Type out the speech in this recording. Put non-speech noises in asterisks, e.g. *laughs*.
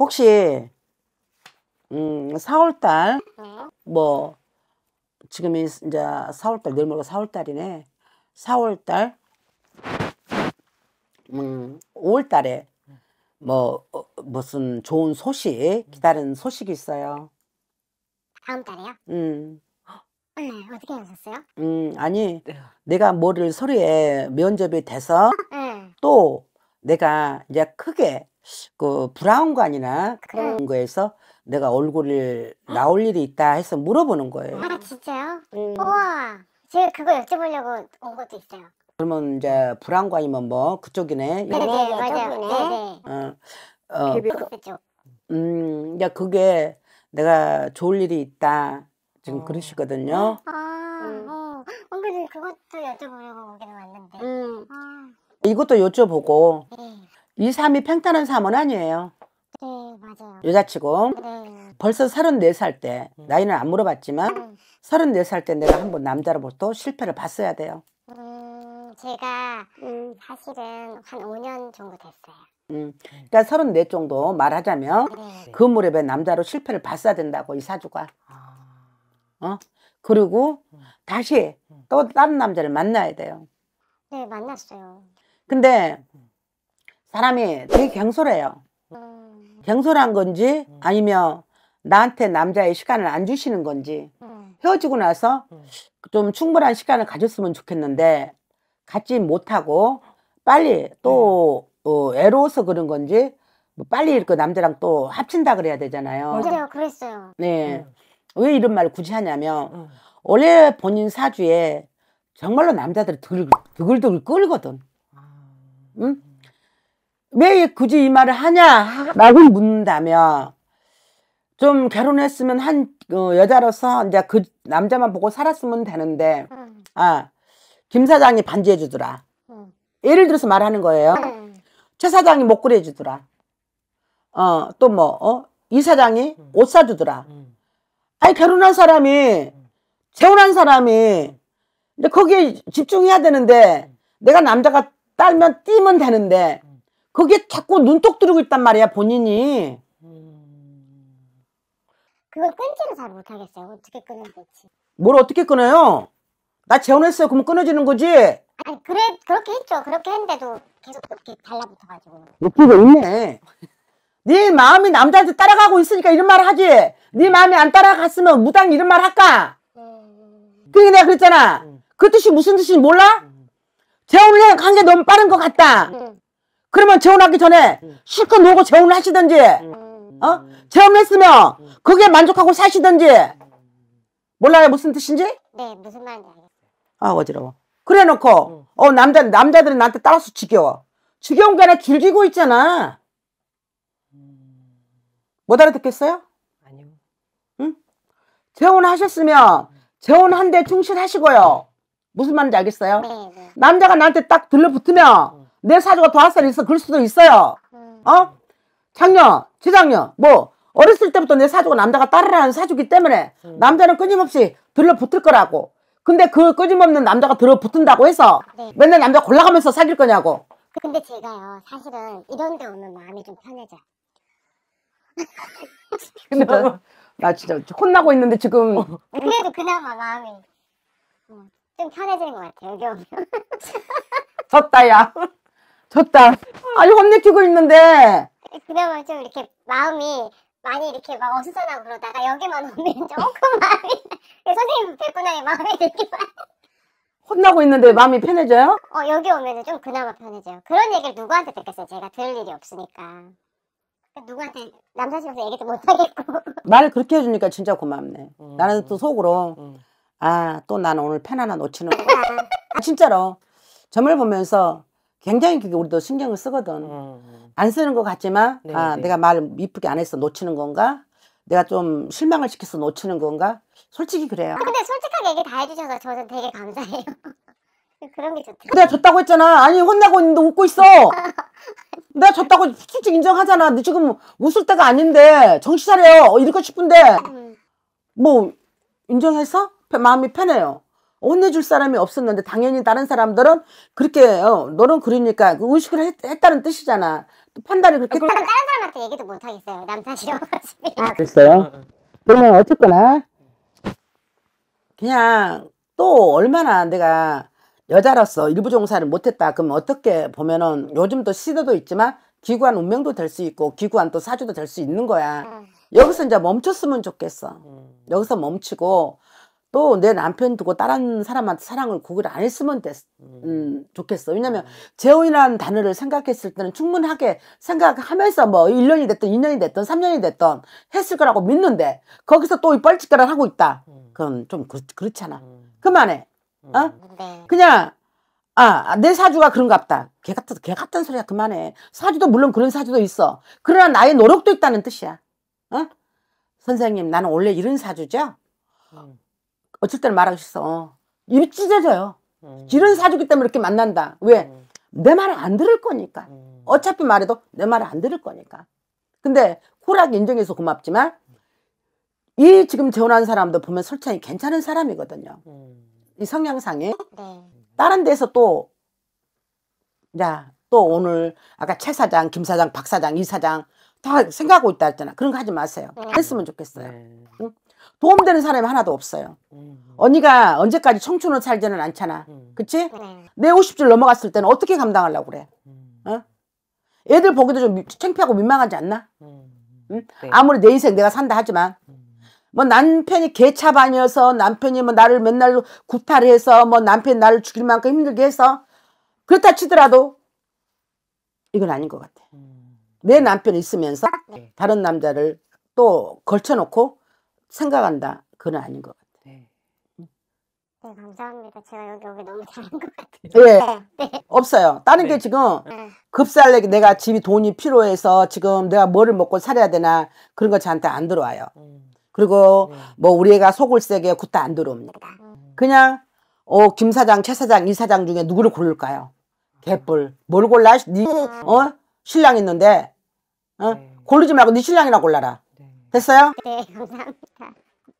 혹시 음 4월달 어? 뭐 지금이 이제 4월달 내일 모레 4월달이네 4월달 음 5월달에 뭐 어, 무슨 좋은 소식 기다리는 소식이 있어요 다음 달에요? 음. 어떻게 하셨어요? 음 아니 내가 머리를 서류에 면접이 돼서 네. 또 내가 이제 크게 그 브라운관이나 그런 네. 거에서 내가 얼굴을 나올 일이 있다 해서 물어보는 거예요. 아 진짜요? 음. 우와 제가 그거 여쭤보려고 온 것도 있어요. 그러면 이제 브라운관이면 뭐 그쪽이네. 네네 네, 맞아요. 네네. 네, 어, 어, 그 그 그쪽. 음, 야 그게 내가 좋을 일이 있다 지금 어. 그러시거든요. 아 어. 음. 어, 근데 그것도 여쭤보려고 오기는 왔는데. 음. 아. 이것도 여쭤보고 네. 이 삶이 평탄한 삶은 아니에요. 네, 맞아요. 여자치고 네. 벌써 34살 때 음. 나이는 안 물어봤지만 음. 34살 때 내가 한번 남자로부터 실패를 봤어야 돼요. 음, 제가 음, 사실은 한 5년 정도 됐어요. 음, 그러니까 34 정도 말하자면 네. 그 무렵에 남자로 실패를 봤어야 된다고 이 사주가. 아. 어? 그리고 음. 다시 음. 또 다른 남자를 만나야 돼요. 네, 만났어요. 근데 사람이 되게 경솔해요. 음. 경솔한 건지 음. 아니면 나한테 남자의 시간을 안 주시는 건지 음. 헤어지고 나서 좀 충분한 시간을 가졌으면 좋겠는데 갖지 못하고 빨리 또 어, 애로워서 그런 건지 뭐 빨리 그 남자랑 또 합친다 그래야 되잖아요. 맞아요, 그랬어요. 네. 왜 이런 말을 굳이 하냐면 원래 본인 사주에 정말로 남자들이 드글, 드글드글 끌거든. 아. 응? 왜 굳이 이 말을 하냐라고 묻는다면 좀 결혼했으면 한 어, 여자로서 이제 그 남자만 보고 살았으면 되는데 아 김 사장이 반지 해주더라 예를 들어서 말하는 거예요 최 사장이 목걸이 해주더라 어 또뭐 어? 이 사장이 옷 사주더라 아니 결혼한 사람이 재혼한 사람이 근데 거기에 집중해야 되는데 내가 남자가 딸면 뛰면 되는데 그게 자꾸 눈독 들이고 있단 말이야 본인이 그걸 끊지를 잘 못하겠어요 어떻게 끊으면 거지 뭘 어떻게 끊어요? 나 재혼했어요 그러면 끊어지는 거지? 아니 그래 그렇게 했죠 그렇게 했는데도 계속 이렇게 달라붙어가지고 높이가 있네 네 마음이 남자한테 따라가고 있으니까 이런 말을 하지 네 마음이 안 따라갔으면 무당 이런 말 할까? 음. 그게 내가 그랬잖아 그 뜻이 무슨 뜻인지 몰라? 음. 재혼을 한게 너무 빠른 것 같다 음. 그러면 재혼하기 전에 음. 실컷 놀고 재혼 하시든지 음. 어? 재혼했으면 그게 만족하고 사시든지 음. 몰라요 무슨 뜻인지? 네 무슨 말인지 알겠어요 아 어지러워 그래놓고 어 남자, 남자들은 나한테 따라서 지겨워 지겨운 게 아니라 즐기고 있잖아 못 알아듣겠어요? 아니요 응? 재혼하셨으면 재혼한 데 충실하시고요 무슨 말인지 알겠어요? 네, 네. 남자가 나한테 딱 들러붙으면 내 사주가 도화살이 있어 그럴 수도 있어요. 음. 어? 작년, 재작년 뭐 어렸을 때부터 내 사주가 남자가 따르라는 사주기 때문에 음. 남자는 끊임없이 들러붙을 거라고. 근데 그 끊임없는 남자가 들어붙은다고 해서 네. 맨날 남자 골라가면서 사귈 거냐고. 근데 제가요 사실은 이런 데 오면 마음이 좀편해져 근데 나 진짜 혼나고 있는데 지금 어, 그래도 그나마 마음이 어, 좀 편해지는 것 같아요 여기 오면 *laughs* 졌다야 졌다. 아니 혼내키고 있는데. 네, 그나마 좀 이렇게 마음이 많이 이렇게 막 어수선하고 그러다가 여기만 오면 *laughs* 조금 마음이 *laughs* 선생님 뵙구나니 마음이 이렇게 *laughs* 혼나고 있는데 마음이 편해져요? 어 여기 오면 좀 그나마 편해져요. 그런 얘기를 누구한테 듣겠어요? 제가 들을 일이 없으니까. 누구한테 남자친구한테 얘기도 못하겠고. 말을 그렇게 해주니까 진짜 고맙네. 음, 나는 또 음, 속으로 음. 아또 나는 오늘 편안한 오치는 아. 아, 진짜로 점을 보면서 굉장히 그게 우리도 신경을 쓰거든. 음. 음. 안 쓰는 것 같지만 네네. 아 네. 내가 말을 이쁘게 안 해서 놓치는 건가? 내가 좀 실망을 시켜서 놓치는 건가? 솔직히 그래요. 아, 근데 솔직하게 얘기 다 해주셔서 저는 되게 감사해요. *laughs* 그런 게 좋더라. 내가 졌다고 했잖아. 아니 혼나고 있는데 웃고 있어. *laughs* 내가 졌다고 솔직히 인정하잖아. 근데 지금 웃을 때가 아닌데 정신 차려. 어, 이럴 거 싶은데 음. 뭐 인정해서 마음이 편해요. 혼내줄 사람이 없었는데 당연히 다른 사람들은 그렇게 어, 너는 그러니까 그 의식을 했, 했다는 뜻이잖아. 또 판단을 그렇게 그럼 다른 사람한테 얘기도 못 하겠어요. 남자 싫어가지고. 아 그랬어요? 그러면 어쨌거나 그냥 또 얼마나 내가 여자로서 일부 종사를 못했다 그러면 어떻게 보면은 요즘도 시대도 있지만 기구한 운명도 될 수 있고 기구한 또 사주도 될 수 있는 거야 여기서 이제 멈췄으면 좋겠어 여기서 멈추고 또내 남편 두고 다른 사람한테 사랑을 구글 안 했으면 됐, 음, 음 좋겠어. 왜냐면 음. 재혼이라는 단어를 생각했을 때는 충분하게 생각하면서 뭐 1년이 됐든 2년이 됐든 3년이 됐든 했을 거라고 믿는데 거기서 또 이뻘짓거를 하고 있다. 음. 그건 좀 그, 그렇잖아. 그만해. 어? 네. 그냥 아, 내 사주가 그런갑다. 개 같은 개 같은 소리야 그만해. 사주도 물론 그런 사주도 있어. 그러나 나의 노력도 있다는 뜻이야. 어? 선생님, 나는 원래 이런 사주죠. 음. 어쩔 때는 말하기 싫어. 입이 찢어져요. 음. 이런 사주기 때문에 이렇게 만난다. 왜? 음. 내 말을 안 들을 거니까. 음. 어차피 말해도 내 말을 안 들을 거니까. 근데 쿨하게 인정해서 고맙지만 이 지금 재혼한 사람도 보면 솔찬히 괜찮은 사람이거든요. 음. 이 성향상에. 네. 다른 데서 또, 야, 또 오늘 아까 최 사장, 김 사장, 박 사장, 이 사장 다 생각하고 있다 했잖아. 그런 거 하지 마세요. 네. 했으면 좋겠어요. 네. 응? 도움되는 사람이 하나도 없어요. 언니가 언제까지 청춘으로 살지는 않잖아. 그치? 내 50줄 넘어갔을 때는 어떻게 감당하려고 그래? 어? 애들 보기도 좀 창피하고 민망하지 않나? 응? 네. 아무리 내 인생 내가 산다 하지만. 뭐 남편이 개차반이어서 남편이 뭐 나를 맨날 구타를 해서 뭐 남편이 나를 죽일 만큼 힘들게 해서 그렇다 치더라도 이건 아닌 것 같아. 내 남편이 있으면서 네. 다른 남자를 또 걸쳐놓고 생각한다. 그건 아닌 것 같아요. 네. 네, 감사합니다. 제가 여기 오기 너무 잘한 것 같아요. 예. 네. 네. 없어요. 다른 게 네. 지금 네. 급살내기 내가 집이 돈이 필요해서 지금 내가 뭐를 먹고 살아야 되나 그런 거 저한테 안 들어와요. 음. 그리고 네. 뭐 우리 애가 속을 세게 굿다 안 들어옵니다. 음. 그냥 어, 김 사장, 최 사장, 이 사장 중에 누구를 고를까요? 음. 개뿔. 뭘 골라? 네, 어? 신랑 있는데. 어? 고르지 말고 네 신랑이나 골라라. 됐어요? 네, 감사합니다.